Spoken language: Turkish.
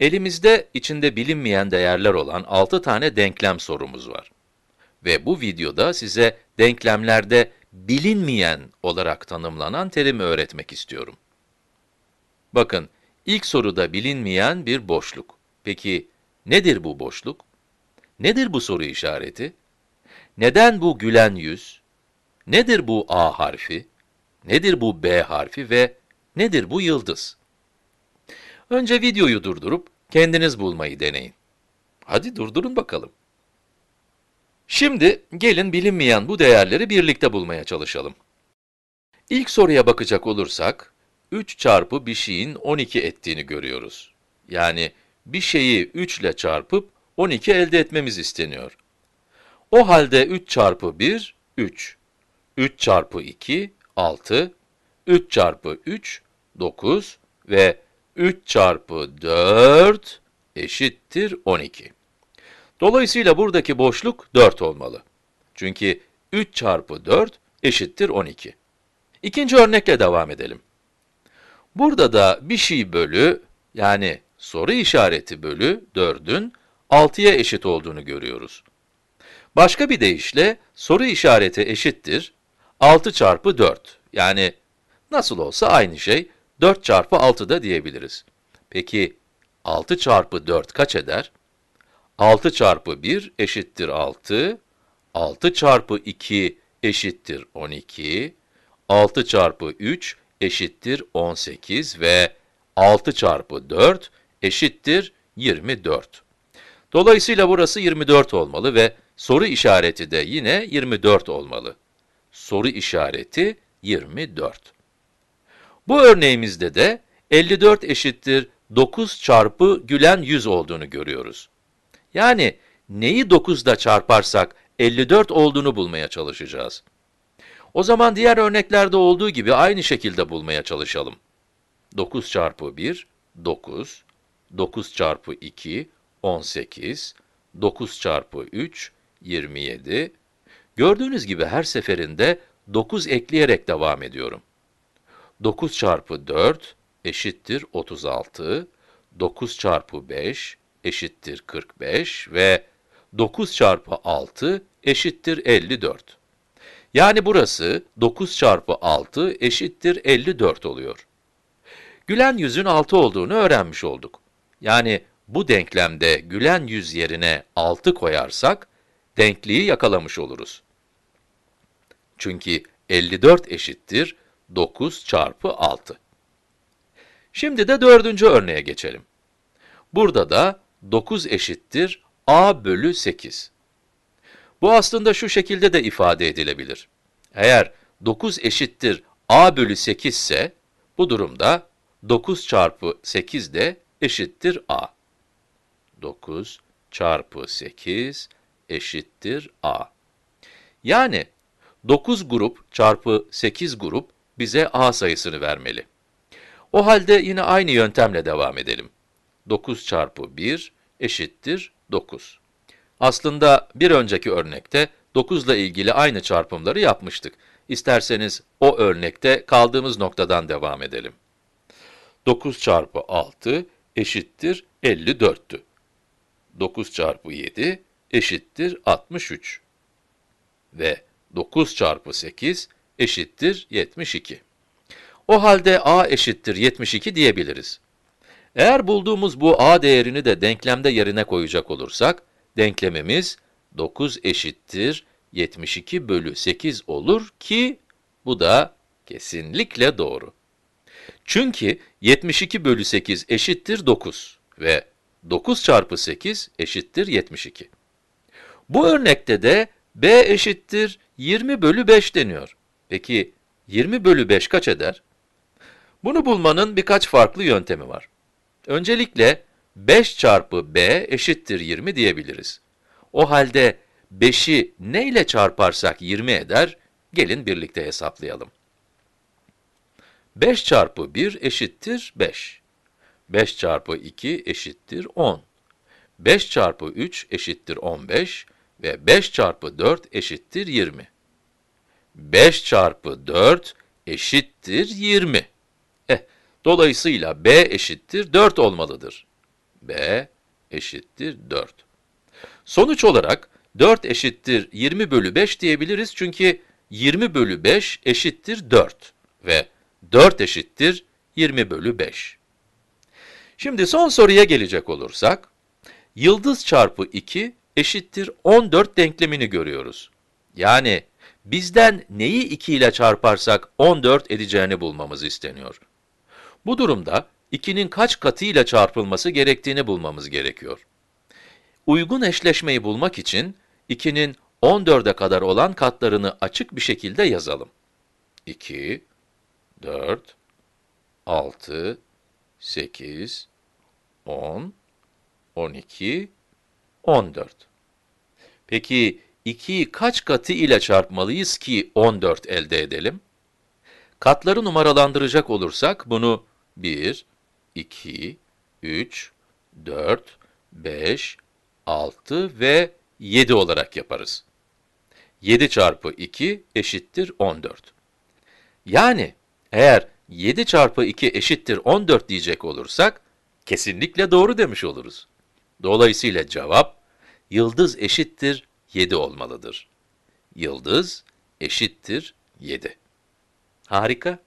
Elimizde içinde bilinmeyen değerler olan 6 tane denklem sorumuz var. Ve bu videoda size denklemlerde bilinmeyen olarak tanımlanan terimi öğretmek istiyorum. Bakın, ilk soruda bilinmeyen bir boşluk. Peki, nedir bu boşluk? Nedir bu soru işareti? Neden bu gülen yüz? Nedir bu A harfi? Nedir bu B harfi ve nedir bu yıldız? Önce videoyu durdurup kendiniz bulmayı deneyin. Hadi durdurun bakalım. Şimdi gelin bilinmeyen bu değerleri birlikte bulmaya çalışalım. İlk soruya bakacak olursak, 3 çarpı bir şeyin 12 ettiğini görüyoruz. Yani bir şeyi 3 ile çarpıp 12 elde etmemiz isteniyor. O halde 3 çarpı 1, 3. 3 çarpı 2, 6. 3 çarpı 3, 9 ve 3 çarpı 4 eşittir 12. Dolayısıyla buradaki boşluk 4 olmalı. Çünkü 3 çarpı 4 eşittir 12. İkinci örnekle devam edelim. Burada da bir şey bölü, yani soru işareti bölü 4'ün 6'ya eşit olduğunu görüyoruz. Başka bir deyişle soru işareti eşittir 6 çarpı 4. Yani nasıl olsa aynı şey 4 çarpı 6 da diyebiliriz. Peki 6 çarpı 4 kaç eder? 6 çarpı 1 eşittir 6, 6 çarpı 2 eşittir 12, 6 çarpı 3 eşittir 18 ve 6 çarpı 4 eşittir 24. Dolayısıyla burası 24 olmalı ve soru işareti de yine 24 olmalı. Soru işareti 24. Bu örneğimizde de 54 eşittir 9 çarpı gülen 100 olduğunu görüyoruz. Yani neyi 9 çarparsak 54 olduğunu bulmaya çalışacağız. O zaman diğer örneklerde olduğu gibi aynı şekilde bulmaya çalışalım. 9 çarpı 1, 9. 9 çarpı 2, 18. 9 çarpı 3, 27. Gördüğünüz gibi her seferinde 9 ekleyerek devam ediyorum. 9 çarpı 4 eşittir 36, 9 çarpı 5 eşittir 45 ve 9 çarpı 6 eşittir 54. Yani burası 9 çarpı 6 eşittir 54 oluyor. Gülen yüzün 6 olduğunu öğrenmiş olduk. Yani bu denklemde gülen yüz yerine 6 koyarsak, denkliği yakalamış oluruz. Çünkü 54 eşittir 9 çarpı 6. Şimdi de dördüncü örneğe geçelim. Burada da 9 eşittir a bölü 8. Bu aslında şu şekilde de ifade edilebilir. Eğer 9 eşittir a bölü 8 ise, bu durumda 9 çarpı 8 de eşittir a. 9 çarpı 8 eşittir a. Yani 9 grup çarpı 8 grup bize a sayısını vermeli. O halde yine aynı yöntemle devam edelim. 9 çarpı 1 eşittir 9. Aslında bir önceki örnekte 9 ile ilgili aynı çarpımları yapmıştık. İsterseniz o örnekte kaldığımız noktadan devam edelim. 9 çarpı 6 eşittir 54'tü. 9 çarpı 7 eşittir 63. Ve 9 çarpı 8 eşittir 72. O halde a eşittir 72 diyebiliriz. Eğer bulduğumuz bu a değerini de denklemde yerine koyacak olursak, denklemimiz 9 eşittir 72 bölü 8 olur ki bu da kesinlikle doğru. Çünkü 72 bölü 8 eşittir 9 ve 9 çarpı 8 eşittir 72. Bu örnekte de b eşittir 20 bölü 5 deniyor. Peki 20 bölü 5 kaç eder? Bunu bulmanın birkaç farklı yöntemi var. Öncelikle 5 çarpı b eşittir 20 diyebiliriz. O halde 5'i ne ile çarparsak 20 eder? Gelin birlikte hesaplayalım. 5 çarpı 1 eşittir 5. 5 çarpı 2 eşittir 10. 5 çarpı 3 eşittir 15 ve 5 çarpı 4 eşittir 20. 5 çarpı 4 eşittir 20. Eh, dolayısıyla B eşittir 4 olmalıdır. B eşittir 4. Sonuç olarak 4 eşittir 20 bölü 5 diyebiliriz çünkü 20 bölü 5 eşittir 4 ve 4 eşittir 20 bölü 5. Şimdi son soruya gelecek olursak, yıldız çarpı 2 eşittir 14 denklemini görüyoruz. Yani bizden neyi 2 ile çarparsak 14 edeceğini bulmamız isteniyor. Bu durumda 2'nin kaç katı ile çarpılması gerektiğini bulmamız gerekiyor. Uygun eşleşmeyi bulmak için 2'nin 14'e kadar olan katlarını açık bir şekilde yazalım. 2, 4, 6, 8, 10, 12, 14. Peki 2'yi kaç katı ile çarpmalıyız ki 14 elde edelim? Katları numaralandıracak olursak bunu 1, 2, 3, 4, 5, 6 ve 7 olarak yaparız. 7 çarpı 2 eşittir 14. Yani eğer 7 çarpı 2 eşittir 14 diyecek olursak, kesinlikle doğru demiş oluruz. Dolayısıyla cevap, yıldız eşittir 7 olmalıdır. Yıldız eşittir 7. Harika.